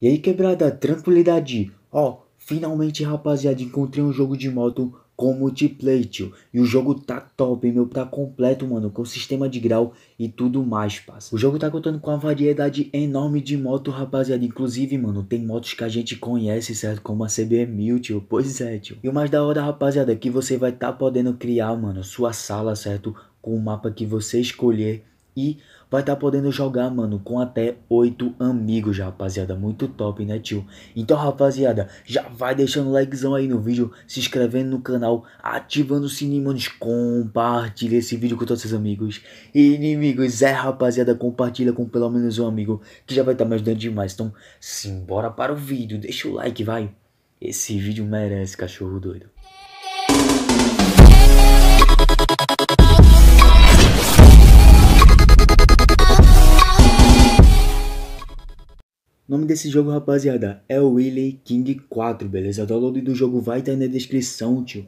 E aí, quebrada, tranquilidade. Ó, oh, finalmente, rapaziada, encontrei um jogo de moto com multiplayer, tio. E o jogo tá top, meu. Tá completo, mano, com sistema de grau e tudo mais, passa. O jogo tá contando com uma variedade enorme de moto, rapaziada. Inclusive, mano, tem motos que a gente conhece, certo? Como a CB1000, tio. Pois é, tio. E o mais da hora, rapaziada, é que você vai tá podendo criar, mano, sua sala, certo? Com o mapa que você escolher e vai estar tá podendo jogar, mano, com até oito amigos, rapaziada. Muito top, né, tio? Então, rapaziada, já vai deixando o likezão aí no vídeo, se inscrevendo no canal, ativando o sininho, mano. Compartilha esse vídeo com todos seus amigos e inimigos. É, rapaziada, compartilha com pelo menos um amigo que já vai estar tá me ajudando demais. Então, simbora para o vídeo. Deixa o like, vai. Esse vídeo merece, cachorro doido. O nome desse jogo, rapaziada, é Willy King 4, beleza? O download do jogo vai estar na descrição, tio.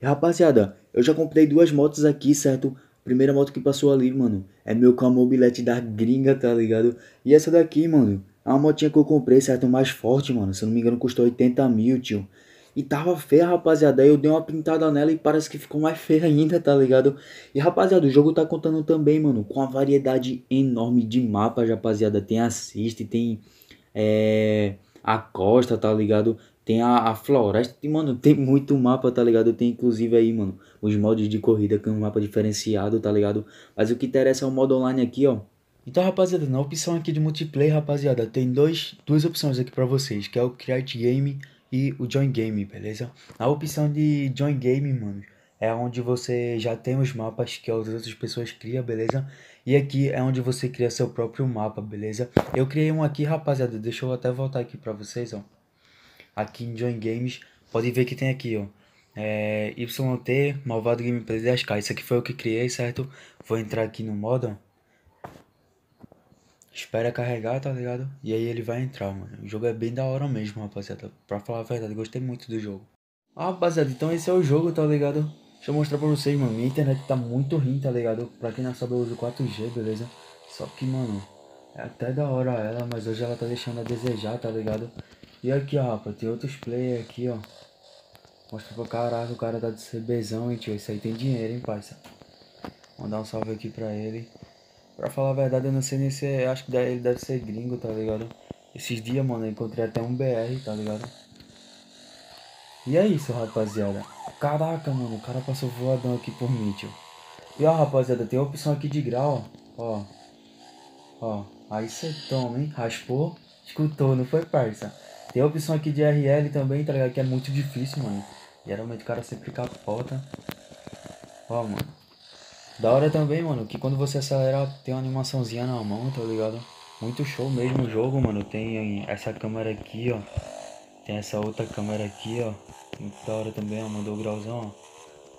E, rapaziada, eu já comprei duas motos aqui, certo? A primeira moto que passou ali, mano, é meu camobilete da gringa, tá ligado? E essa daqui, mano, é uma motinha que eu comprei, certo? Mais forte, mano. Se eu não me engano, custou 80 mil, tio. E tava feia, rapaziada. Aí eu dei uma pintada nela e parece que ficou mais feia ainda, tá ligado? E rapaziada, o jogo tá contando também, mano, com a variedade enorme de mapas, rapaziada. Tem assist, tem é, a costa, tá ligado? Tem a, a floresta, e, mano, tem muito mapa, tá ligado? Tem inclusive aí, mano, os modos de corrida, que é um mapa diferenciado, tá ligado? Mas o que interessa é o modo online aqui, ó. Então, rapaziada, na opção aqui de multiplayer, rapaziada, tem dois, duas opções aqui para vocês, que é o Create Game e o Join Game, beleza? A opção de Join Game, mano, é onde você já tem os mapas que as outras pessoas criam, beleza? E aqui é onde você cria seu próprio mapa, beleza? Eu criei um aqui, rapaziada, deixa eu até voltar aqui pra vocês, ó. Aqui em Join Games, pode ver que tem aqui, ó. É, YT, Malvado Gameplay 10k, isso aqui foi o que criei, certo? Vou entrar aqui no modo, ó. Espera carregar, tá ligado? E aí ele vai entrar, mano. O jogo é bem da hora mesmo, rapaziada. Pra falar a verdade, gostei muito do jogo. Ah, rapaziada, então esse é o jogo, tá ligado? Deixa eu mostrar pra vocês, mano. Minha internet tá muito ruim, tá ligado? Pra quem não sabe, eu uso 4G, beleza? Só que, mano, é até da hora ela, mas hoje ela tá deixando a desejar, tá ligado? E aqui, ó, rapaz, tem outros players aqui, ó. Mostra pra caralho o cara tá de CBzão, hein, tio. Isso aí tem dinheiro, hein, parça. Mandar um salve aqui pra ele. Pra falar a verdade, eu não sei nem se. É, acho que ele deve ser gringo, tá ligado? Esses dias, mano, eu encontrei até um BR, tá ligado? E é isso, rapaziada. Caraca, mano, o cara passou voadão aqui por mim, tio. E ó, rapaziada, tem a opção aqui de grau, ó. Ó, aí você toma, hein? Raspou, escutou, não foi, parça? Tem a opção aqui de RL também, tá ligado? Que é muito difícil, mano. Geralmente o cara sempre capota. Ó, mano. Da hora também, mano, que quando você acelera tem uma animaçãozinha na mão, tá ligado? Muito show mesmo o jogo, mano. Tem essa câmera aqui, ó. Tem essa outra câmera aqui, ó. Muito da hora também, ó. Mandou o grauzão, ó.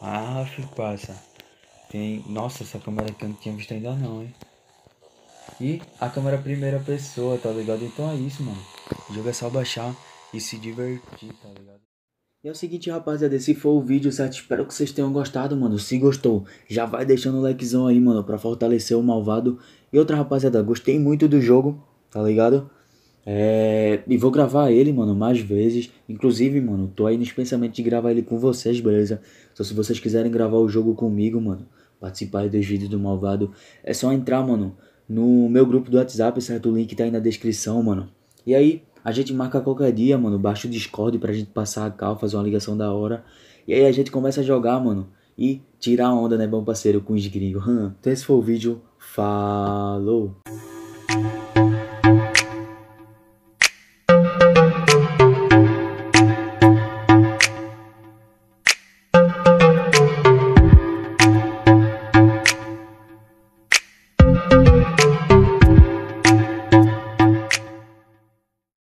Ah, filho, passa. Tem... Nossa, essa câmera aqui eu não tinha visto ainda não, hein. E a câmera primeira pessoa, tá ligado? Então é isso, mano. O jogo é só baixar e se divertir, tá ligado? E é o seguinte, rapaziada, esse foi o vídeo, certo? Espero que vocês tenham gostado, mano. Se gostou, já vai deixando o likezão aí, mano, pra fortalecer o malvado. E outra, rapaziada, gostei muito do jogo, tá ligado? É, e vou gravar ele, mano, mais vezes. Inclusive, mano, tô aí nos pensamentos de gravar ele com vocês, beleza? Só se vocês quiserem gravar o jogo comigo, mano, participar dos vídeos do Malvado, é só entrar, mano, no meu grupo do WhatsApp, certo? O link tá aí na descrição, mano. E aí, a gente marca qualquer dia, mano, baixa o Discord pra gente passar a cal, fazer uma ligação da hora. E aí a gente começa a jogar, mano, e tirar a onda, né, bom parceiro, com os gringos. Então esse foi o vídeo, falou!